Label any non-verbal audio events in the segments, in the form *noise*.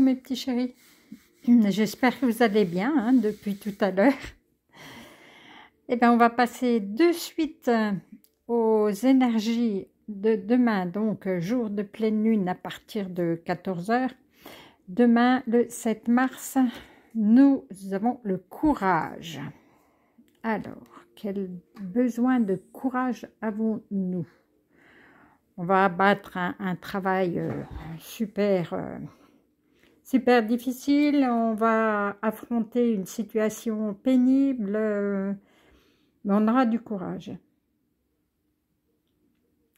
mes petits chéris, j'espère que vous allez bien hein, depuis tout à l'heure. Eh bien, on va passer de suite euh, aux énergies de demain, donc euh, jour de pleine lune à partir de 14h. Demain, le 7 mars, nous avons le courage. Alors, quel besoin de courage avons-nous on va abattre un, travail euh, super super difficile, on va affronter une situation pénible, euh, mais on aura du courage.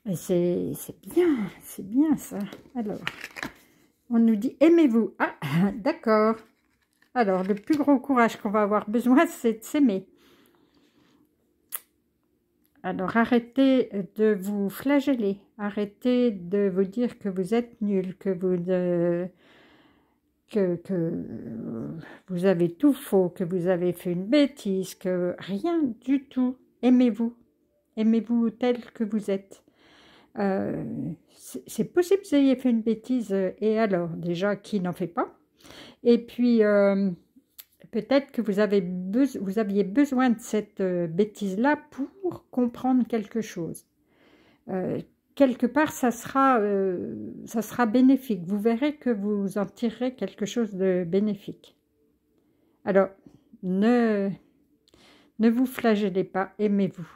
Et c'est bien, c'est bien ça. Alors, on nous dit aimez-vous. Ah, *laughs* d'accord. Alors, le plus gros courage qu'on va avoir besoin, c'est de s'aimer. Alors, arrêtez de vous flageller. Arrêtez de vous dire que vous êtes nul, que vous que, euh, vous avez tout faux, que vous avez fait une bêtise, que rien du tout. Aimez-vous. Aimez-vous tel que vous êtes. Euh, c'est possible que vous ayez fait une bêtise, euh, et alors, déjà, qui n'en fait pas Et puis, peut-être que vous, avez vous aviez besoin de cette bêtise-là pour comprendre quelque chose quelque part, ça sera, euh, ça sera bénéfique. Vous verrez que vous en tirerez quelque chose de bénéfique. Alors, ne, ne vous flagellez pas, aimez-vous.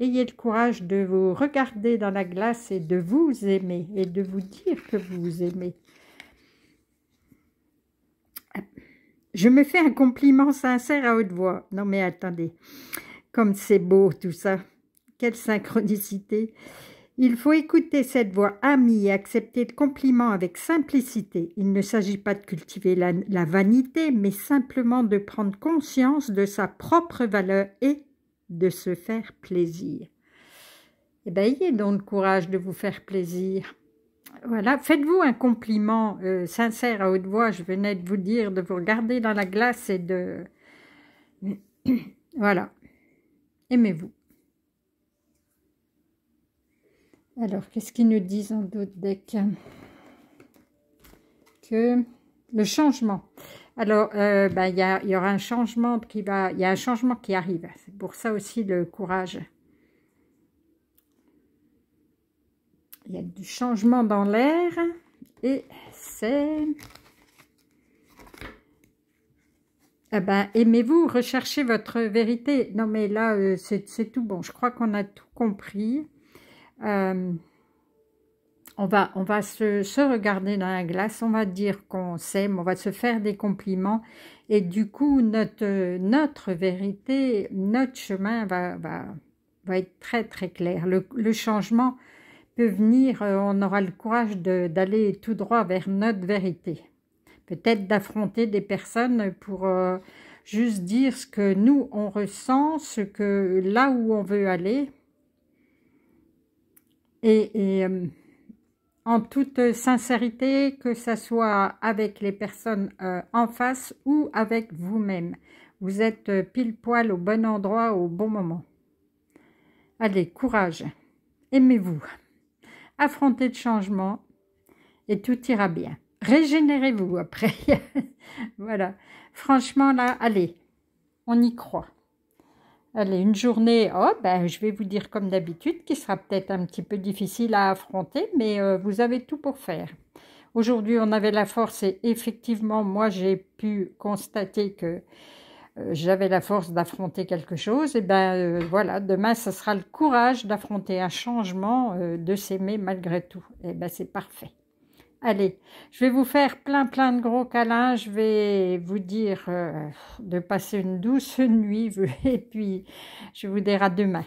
Ayez le courage de vous regarder dans la glace et de vous aimer et de vous dire que vous vous aimez. Je me fais un compliment sincère à haute voix. Non mais attendez, comme c'est beau tout ça. Quelle synchronicité. Il faut écouter cette voix amie et accepter le compliment avec simplicité. Il ne s'agit pas de cultiver la, vanité, mais simplement de prendre conscience de sa propre valeur et de se faire plaisir. Eh bien, ayez donc le courage de vous faire plaisir. Voilà, faites-vous un compliment euh, sincère à haute voix. Je venais de vous dire de vous regarder dans la glace et de... *clears throat* voilà, aimez-vous. Alors, qu'est-ce qu'ils nous disent en d'autres decks Que le changement. Alors, euh, ben, il y, aura un changement qui va, il y a un changement qui arrive. C'est pour ça aussi le courage. Il y a du changement dans l'air et c'est eh ben, aimez-vous, recherchez votre vérité. Non, mais là, euh, c'est tout bon. Je crois qu'on a tout compris. Euh, on va, on va se, regarder dans la glace, on va dire qu'on s'aime, on va se faire des compliments et du coup notre, vérité, notre chemin va, être très très clair. Le, changement peut venir, euh, on aura le courage d'aller tout droit vers notre vérité. Peut-être d'affronter des personnes pour euh, juste dire ce que nous on ressent, ce que là où on veut aller et, euh, en toute sincérité, que ça soit avec les personnes euh, en face ou avec vous-même. Vous êtes euh, pile poil au bon endroit au bon moment. Allez, courage, aimez-vous, affrontez le changement et tout ira bien. Régénérez-vous après. *laughs* voilà. Franchement, là, allez, on y croit. Allez, une journée, oh, ben, je vais vous dire comme d'habitude, qui sera peut-être un petit peu difficile à affronter, mais euh, vous avez tout pour faire. Aujourd'hui, on avait la force et effectivement, moi, j'ai pu constater que euh, j'avais la force d'affronter quelque chose. Et eh ben euh, voilà, demain, ce sera le courage d'affronter un changement, de s'aimer malgré tout. Et eh ben c'est parfait. Allez, je vais vous faire plein plein de gros câlins. Je vais vous dire euh, de passer une douce *laughs* nuit. Et puis, je vous dirai demain.